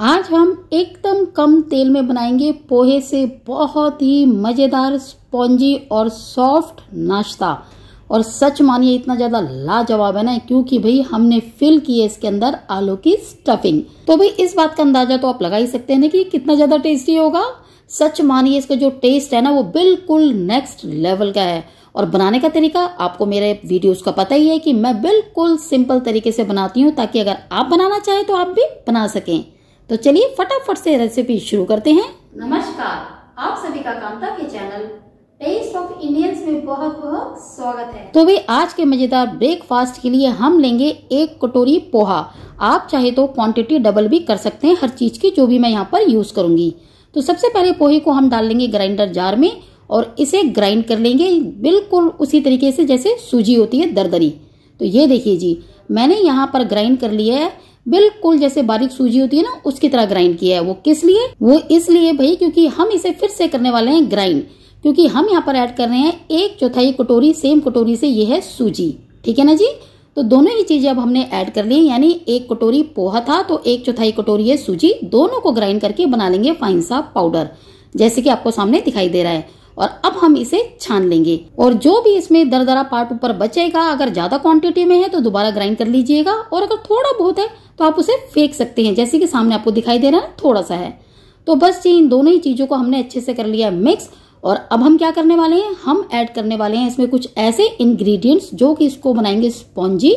आज हम एकदम कम तेल में बनाएंगे पोहे से बहुत ही मज़ेदार स्पॉन्जी और सॉफ्ट नाश्ता और सच मानिए इतना ज़्यादा लाजवाब है ना क्योंकि भाई हमने फिल किए इसके अंदर आलू की स्टफिंग तो भाई इस बात का अंदाजा तो आप लगा ही सकते हैं ना कि कितना ज़्यादा टेस्टी होगा सच मानिए इसका जो टेस्ट है ना वो बिल्कुल नेक्स्ट लेवल का है और बनाने का तरीका आपको मेरे वीडियोस का पता ही है कि मैं बिल्कुल सिंपल तरीके से बनाती हूँ ताकि अगर आप बनाना चाहें तो आप भी बना सकें तो चलिए फटाफट से रेसिपी शुरू करते हैं नमस्कार आप सभी का कांता के चैनल टेस्ट ऑफ इंडियंस में बहुत बहुत स्वागत है तो भी आज के मजेदार ब्रेकफास्ट के लिए हम लेंगे एक कटोरी पोहा आप चाहे तो क्वांटिटी डबल भी कर सकते हैं हर चीज की जो भी मैं यहाँ पर यूज करूंगी तो सबसे पहले पोहे को हम डाल लेंगे ग्राइंडर जार में और इसे ग्राइंड कर लेंगे बिल्कुल उसी तरीके से जैसे सूजी होती है दरदरी तो ये देखिए जी मैंने यहाँ पर ग्राइंड कर लिया है बिल्कुल जैसे बारीक सूजी होती है ना उसकी तरह ग्राइंड किया है वो किस लिए वो इसलिए भाई क्योंकि हम इसे फिर से करने वाले हैं ग्राइंड क्योंकि हम यहाँ पर ऐड कर रहे हैं एक चौथाई कटोरी सेम कटोरी से ये है सूजी ठीक है ना जी तो दोनों ही चीजें अब हमने ऐड कर ली यानी एक कटोरी पोहा था तो एक चौथाई कटोरी है सूजी दोनों को ग्राइंड करके बना लेंगे फाइन सा पाउडर जैसे कि आपको सामने दिखाई दे रहा है और अब हम इसे छान लेंगे और जो भी इसमें दरदरा पार्ट ऊपर बचेगा अगर ज्यादा क्वांटिटी में है तो दोबारा ग्राइंड कर लीजिएगा और अगर थोड़ा बहुत है तो आप उसे फेंक सकते हैं जैसे कि सामने आपको दिखाई दे रहा है थोड़ा सा है तो बस ये इन दोनों ही चीजों को हमने अच्छे से कर लिया मिक्स और अब हम क्या करने वाले हैं हम ऐड करने वाले हैं इसमें कुछ ऐसे इंग्रेडिएंट्स जो कि इसको बनाएंगे स्पॉन्जी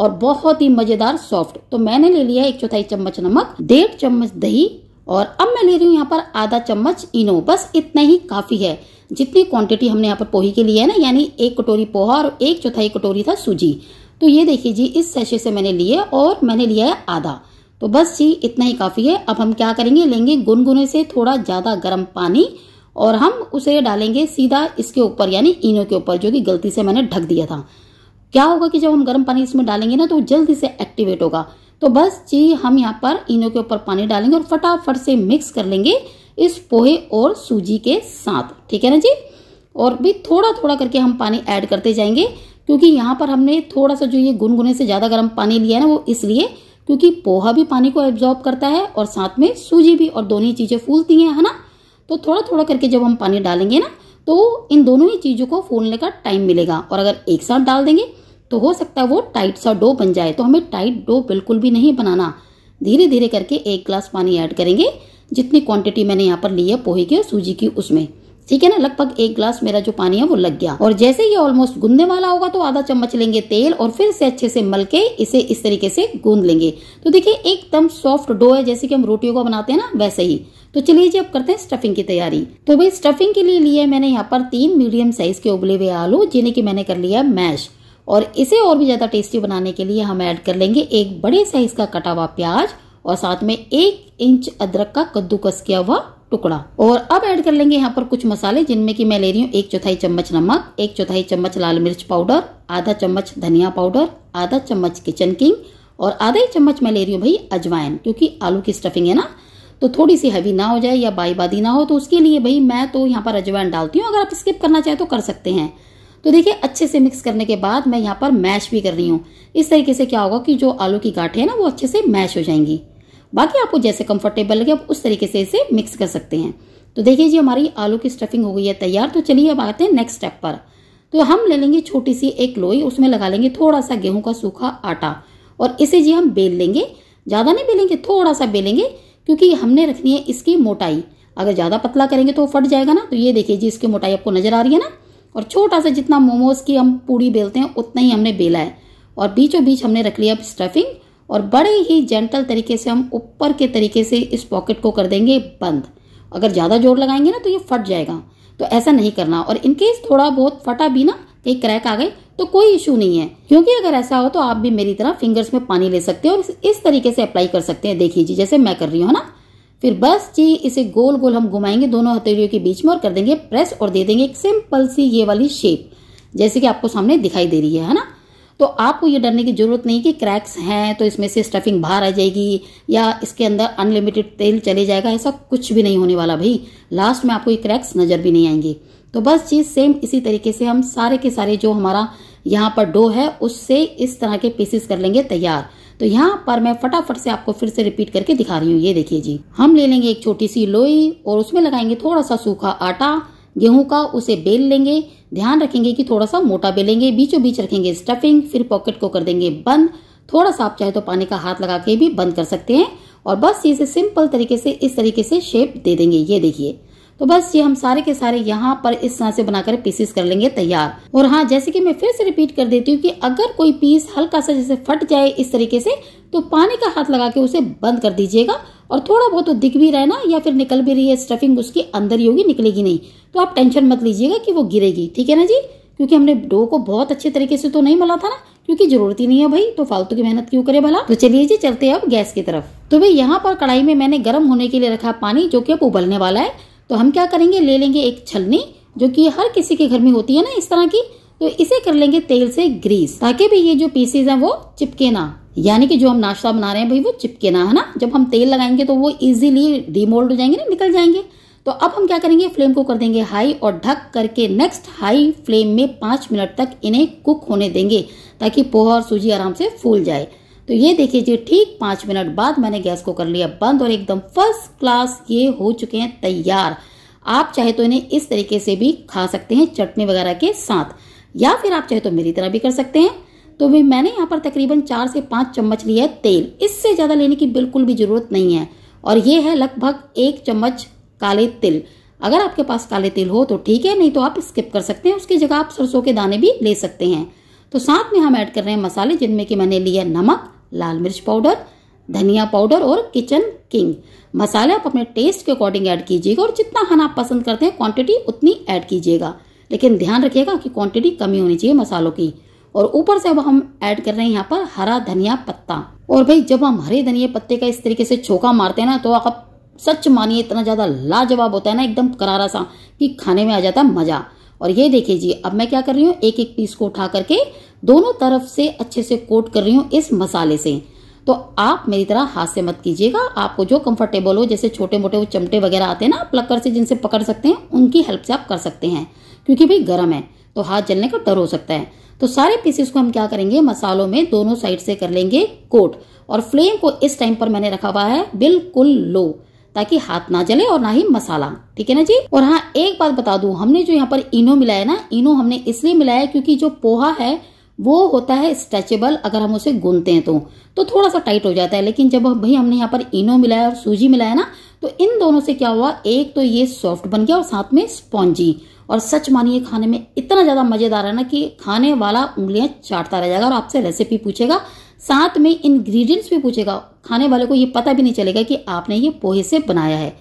और बहुत ही मजेदार सॉफ्ट तो मैंने ले लिया एक चौथाई चम्मच नमक डेढ़ चम्मच दही और अब मैं ले रही हूँ यहाँ पर आधा चम्मच इनो बस इतना ही काफ़ी है जितनी क्वांटिटी हमने यहाँ पर पोही के लिए है ना यानी एक कटोरी पोहा और एक चौथाई कटोरी था सूजी तो ये देखिए जी इस सैशे से मैंने लिए और मैंने लिया है आधा तो बस जी इतना ही काफ़ी है अब हम क्या करेंगे लेंगे गुनगुने से थोड़ा ज़्यादा गर्म पानी और हम उसे डालेंगे सीधा इसके ऊपर यानी इनो के ऊपर जो कि गलती से मैंने ढक दिया था क्या होगा कि जब हम गर्म पानी इसमें डालेंगे ना तो जल्दी से एक्टिवेट होगा तो बस जी हम यहाँ पर इनो के ऊपर पानी डालेंगे और फटाफट से मिक्स कर लेंगे इस पोहे और सूजी के साथ ठीक है ना जी और भी थोड़ा थोड़ा करके हम पानी ऐड करते जाएंगे क्योंकि यहाँ पर हमने थोड़ा सा जो ये गुनगुने से ज़्यादा गर्म पानी लिया है ना वो इसलिए क्योंकि पोहा भी पानी को एब्जॉर्ब करता है और साथ में सूजी भी और दोनों ही चीज़ें फूलती हैं है ना तो थोड़ा थोड़ा करके जब हम पानी डालेंगे ना तो इन दोनों ही चीज़ों को फूलने का टाइम मिलेगा और अगर एक साथ डाल देंगे तो हो सकता है वो टाइट सा डो बन जाए तो हमें टाइट डो बिल्कुल भी नहीं बनाना धीरे धीरे करके एक ग्लास पानी ऐड करेंगे जितनी क्वांटिटी मैंने यहाँ पर ली है पोहे की और सूजी की उसमें ठीक है ना लगभग एक ग्लास मेरा जो पानी है वो लग गया और जैसे ये ऑलमोस्ट गूंदने वाला होगा तो आधा चम्मच लेंगे तेल और फिर से अच्छे से मल के इसे इस तरीके से गूंद लेंगे तो देखिए एकदम सॉफ्ट डो है जैसे कि हम रोटियों का बनाते हैं ना वैसे ही तो चलिए जी अब करते हैं स्टफिंग की तैयारी तो भाई स्टफिंग के लिए लिया मैंने यहाँ पर तीन मीडियम साइज के उबले हुए आलू जिन्हें की मैंने कर लिया मैश और इसे और भी ज़्यादा टेस्टी बनाने के लिए हम ऐड कर लेंगे एक बड़े साइज़ का कटा हुआ प्याज और साथ में एक इंच अदरक का कद्दूकस किया हुआ टुकड़ा और अब ऐड कर लेंगे यहाँ पर कुछ मसाले जिनमें कि मैं ले रही हूँ एक चौथाई चम्मच नमक एक चौथाई चम्मच लाल मिर्च पाउडर आधा चम्मच धनिया पाउडर आधा चम्मच किचन किंग और आधा ही चम्मच मैं ले रही हूँ भाई अजवाइन क्योंकि आलू की स्टफिंग है ना तो थोड़ी सी हैवी ना हो जाए या बाई ना हो तो उसके लिए भाई मैं तो यहाँ पर अजवाइन डालती हूँ अगर आप स्किप करना चाहे तो कर सकते हैं तो देखिए अच्छे से मिक्स करने के बाद मैं यहाँ पर मैश भी कर रही हूँ इस तरीके से क्या होगा कि जो आलू की गाठे है ना वो अच्छे से मैश हो जाएंगी बाकी आपको जैसे कंफर्टेबल लगे आप उस तरीके से इसे मिक्स कर सकते हैं तो देखिए जी हमारी आलू की स्टफिंग हो गई है तैयार तो चलिए अब आते हैं नेक्स्ट स्टेप पर तो हम ले लेंगे छोटी सी एक लोई उसमें लगा लेंगे थोड़ा सा गेहूं का सूखा आटा और इसे जी हम बेल लेंगे ज़्यादा नहीं बेलेंगे थोड़ा सा बेलेंगे क्योंकि हमने रखनी है इसकी मोटाई अगर ज़्यादा पतला करेंगे तो फट जाएगा ना तो ये देखिए जी इसकी मोटाई आपको नज़र आ रही है ना और छोटा सा जितना मोमोज की हम पूड़ी बेलते हैं उतना ही हमने बेला है और बीचों बीच हमने रख लिया स्टफिंग और बड़े ही जेंटल तरीके से हम ऊपर के तरीके से इस पॉकेट को कर देंगे बंद अगर ज़्यादा जोर लगाएंगे ना तो ये फट जाएगा तो ऐसा नहीं करना और इनकेस थोड़ा बहुत फटा भी ना कहीं क्रैक आ गए तो कोई इशू नहीं है क्योंकि अगर ऐसा हो तो आप भी मेरी तरह फिंगर्स में पानी ले सकते हैं और इस तरीके से अप्लाई कर सकते हैं देखिए जी जैसे मैं कर रही हूँ ना फिर बस जी इसे गोल गोल हम घुमाएंगे दोनों हथेलियों के बीच में और कर देंगे प्रेस और दे देंगे एक सिंपल सी ये वाली शेप जैसे कि आपको सामने दिखाई दे रही है है ना तो आपको ये डरने की जरूरत नहीं कि क्रैक्स हैं तो इसमें से स्टफिंग बाहर आ जाएगी या इसके अंदर अनलिमिटेड तेल चले जाएगा ऐसा कुछ भी नहीं होने वाला भाई लास्ट में आपको ये क्रैक्स नज़र भी नहीं आएंगे तो बस जी सेम इसी तरीके से हम सारे के सारे जो हमारा यहाँ पर डो है उससे इस तरह के पीसेस कर लेंगे तैयार तो यहाँ पर मैं फटाफट से आपको फिर से रिपीट करके दिखा रही हूँ ये देखिए जी हम ले लेंगे एक छोटी सी लोई और उसमें लगाएंगे थोड़ा सा सूखा आटा गेहूं का उसे बेल लेंगे ध्यान रखेंगे कि थोड़ा सा मोटा बेलेंगे बीचों बीच रखेंगे स्टफिंग फिर पॉकेट को कर देंगे बंद थोड़ा सा आप चाहे तो पानी का हाथ लगा के भी बंद कर सकते हैं और बस इसे सिंपल तरीके से इस तरीके से शेप दे देंगे ये देखिए तो बस ये हम सारे के सारे यहाँ पर इस तरह से बनाकर पीसेस कर लेंगे तैयार और हाँ जैसे कि मैं फिर से रिपीट कर देती हूँ कि अगर कोई पीस हल्का सा जैसे फट जाए इस तरीके से तो पानी का हाथ लगा के उसे बंद कर दीजिएगा और थोड़ा बहुत तो दिख भी रहे ना या फिर निकल भी रही है स्टफिंग उसके अंदर ही होगी निकलेगी नहीं तो आप टेंशन मत लीजिएगा कि वो गिरेगी ठीक है ना जी क्योंकि हमने डो को बहुत अच्छे तरीके से तो नहीं मला था ना क्योंकि जरूरत ही नहीं है भाई तो फालतू की मेहनत क्यों करे भला तो चलिए जी चलते हैं अब गैस की तरफ तो भाई यहाँ पर कढ़ाई में मैंने गर्म होने के लिए रखा पानी जो कि अब उबलने वाला है तो हम क्या करेंगे ले लेंगे एक छलनी जो कि हर किसी के घर में होती है ना इस तरह की तो इसे कर लेंगे तेल से ग्रीस ताकि भी ये जो पीसेज हैं वो चिपके ना यानी कि जो हम नाश्ता बना रहे हैं भाई वो चिपके ना है ना जब हम तेल लगाएंगे तो वो इजीली डिमोल्ड हो जाएंगे ना निकल जाएंगे तो अब हम क्या करेंगे फ्लेम को कर देंगे हाई और ढक करके नेक्स्ट हाई फ्लेम में पांच मिनट तक इन्हें कुक होने देंगे ताकि पोहा और सूजी आराम से फूल जाए तो ये देखिए जी ठीक पाँच मिनट बाद मैंने गैस को कर लिया बंद और एकदम फर्स्ट क्लास ये हो चुके हैं तैयार आप चाहे तो इन्हें इस तरीके से भी खा सकते हैं चटनी वगैरह के साथ या फिर आप चाहे तो मेरी तरह भी कर सकते हैं तो भी मैंने यहाँ पर तकरीबन चार से पाँच चम्मच लिया है तेल इससे ज़्यादा लेने की बिल्कुल भी ज़रूरत नहीं है और ये है लगभग एक चम्मच काले तिल अगर आपके पास काले तिल हो तो ठीक है नहीं तो आप स्किप कर सकते हैं उसकी जगह आप सरसों के दाने भी ले सकते हैं तो साथ में हम ऐड कर रहे हैं मसाले जिनमें कि मैंने लिया नमक लाल मिर्च पाउडर धनिया पाउडर और किचन किंग मसाले आप अपने टेस्ट के अकॉर्डिंग ऐड कीजिएगा और जितना खाना आप पसंद करते हैं क्वांटिटी उतनी ऐड कीजिएगा लेकिन ध्यान रखिएगा कि क्वांटिटी कमी होनी चाहिए मसालों की और ऊपर से अब हम ऐड कर रहे हैं यहाँ पर हरा धनिया पत्ता और भाई जब हम हरे धनिया पत्ते का इस तरीके से छोका मारते हैं ना तो आप सच मानिए इतना ज़्यादा लाजवाब होता है ना एकदम करारा सा कि खाने में आ जाता है मज़ा और ये देखिए जी अब मैं क्या कर रही हूँ एक एक पीस को उठा करके दोनों तरफ से अच्छे से कोट कर रही हूँ इस मसाले से तो आप मेरी तरह हाथ से मत कीजिएगा आपको जो कंफर्टेबल हो जैसे छोटे मोटे वो चमटे वगैरह आते हैं ना प्लकर से जिनसे पकड़ सकते हैं उनकी हेल्प से आप कर सकते हैं क्योंकि भाई गर्म है तो हाथ जलने का डर हो सकता है तो सारे पीसेस को हम क्या करेंगे मसालों में दोनों साइड से कर लेंगे कोट और फ्लेम को इस टाइम पर मैंने रखा हुआ है बिल्कुल लो ताकि हाथ ना जले और ना ही मसाला ठीक है ना जी और हाँ एक बात बता दू हमने जो यहाँ पर इनो मिलाया ना इनो हमने इसलिए मिलाया क्योंकि जो पोहा है वो होता है स्ट्रेचेबल अगर हम उसे गुनते हैं तो तो थोड़ा सा टाइट हो जाता है लेकिन जब भाई हमने यहाँ पर इनो मिलाया और सूजी मिलाया ना तो इन दोनों से क्या हुआ एक तो ये सॉफ्ट बन गया और साथ में स्पॉन्जी और सच मानिए खाने में इतना ज्यादा मजेदार है ना कि खाने वाला उंगलियां चाटता रह जाएगा और आपसे रेसिपी पूछेगा साथ में इंग्रेडिएंट्स भी पूछेगा खाने वाले को ये पता भी नहीं चलेगा कि आपने ये पोहे से बनाया है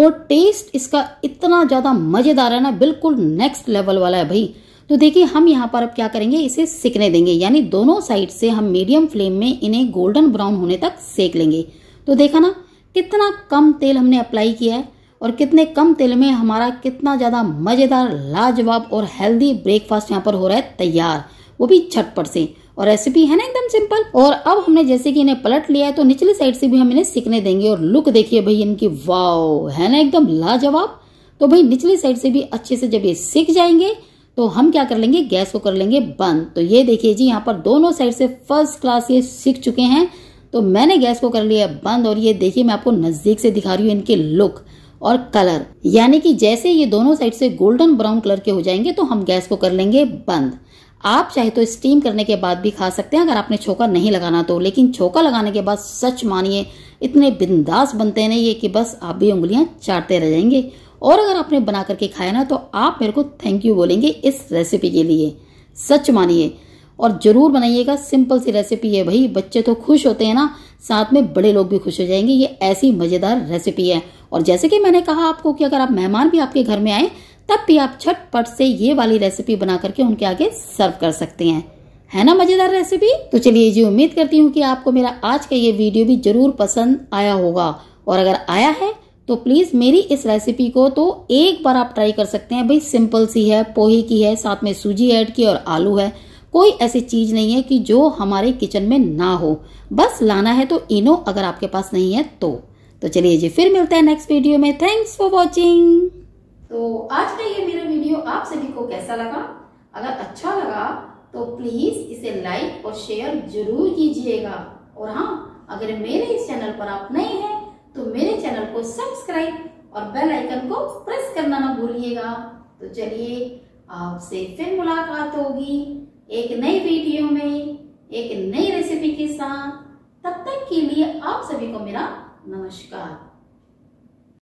और टेस्ट इसका इतना ज़्यादा मज़ेदार है ना बिल्कुल नेक्स्ट लेवल वाला है भाई तो देखिए हम यहाँ पर अब क्या करेंगे इसे सिकने देंगे यानी दोनों साइड से हम मीडियम फ्लेम में इन्हें गोल्डन ब्राउन होने तक सेक लेंगे तो देखा ना कितना कम तेल हमने अप्लाई किया है और कितने कम तेल में हमारा कितना ज़्यादा मज़ेदार लाजवाब और हेल्दी ब्रेकफास्ट यहाँ पर हो रहा है तैयार वो भी छटपट से और रेसिपी है ना एकदम सिंपल और अब हमने जैसे कि इन्हें पलट लिया है तो निचले साइड से भी हम इन्हें सीखने देंगे और लुक देखिए भाई इनकी वाओ है ना एकदम लाजवाब तो भाई निचले साइड से भी अच्छे से जब ये सीख जाएंगे तो हम क्या कर लेंगे गैस को कर लेंगे बंद तो ये देखिए जी यहाँ पर दोनों साइड से फर्स्ट क्लास ये सीख चुके हैं तो मैंने गैस को कर लिया बंद और ये देखिए मैं आपको नज़दीक से दिखा रही हूँ इनके लुक और कलर यानी कि जैसे ये दोनों साइड से गोल्डन ब्राउन कलर के हो जाएंगे तो हम गैस को कर लेंगे बंद आप चाहे तो स्टीम करने के बाद भी खा सकते हैं अगर आपने छोका नहीं लगाना तो लेकिन छोका लगाने के बाद सच मानिए इतने बिंदास बनते हैं ये कि बस आप भी उंगलियां चाटते रह जाएंगे और अगर आपने बना करके खाया ना तो आप मेरे को थैंक यू बोलेंगे इस रेसिपी के लिए सच मानिए और ज़रूर बनाइएगा सिंपल सी रेसिपी है भाई बच्चे तो खुश होते हैं ना साथ में बड़े लोग भी खुश हो जाएंगे ये ऐसी मज़ेदार रेसिपी है और जैसे कि मैंने कहा आपको कि अगर आप मेहमान भी आपके घर में आए तब भी आप छटपट से ये वाली रेसिपी बना करके उनके आगे सर्व कर सकते हैं है ना मज़ेदार रेसिपी तो चलिए जी उम्मीद करती हूँ कि आपको मेरा आज का ये वीडियो भी ज़रूर पसंद आया होगा और अगर आया है तो प्लीज़ मेरी इस रेसिपी को तो एक बार आप ट्राई कर सकते हैं भाई सिंपल सी है पोहे की है साथ में सूजी ऐड की और आलू है कोई ऐसी चीज़ नहीं है कि जो हमारे किचन में ना हो बस लाना है तो इनो अगर आपके पास नहीं है तो तो चलिए जी फिर मिलते हैं नेक्स्ट वीडियो में थैंक्स फॉर वॉचिंग तो आज का ये मेरा वीडियो आप सभी को कैसा लगा अगर अच्छा लगा तो प्लीज इसे लाइक और शेयर जरूर कीजिएगा और हाँ अगर मेरे इस चैनल पर आप नए हैं तो मेरे चैनल को सब्सक्राइब और बेल आइकन को प्रेस करना ना भूलिएगा तो चलिए आपसे फिर मुलाकात होगी एक नई वीडियो में एक नई रेसिपी के साथ तब तक के लिए आप सभी को मेरा नमस्कार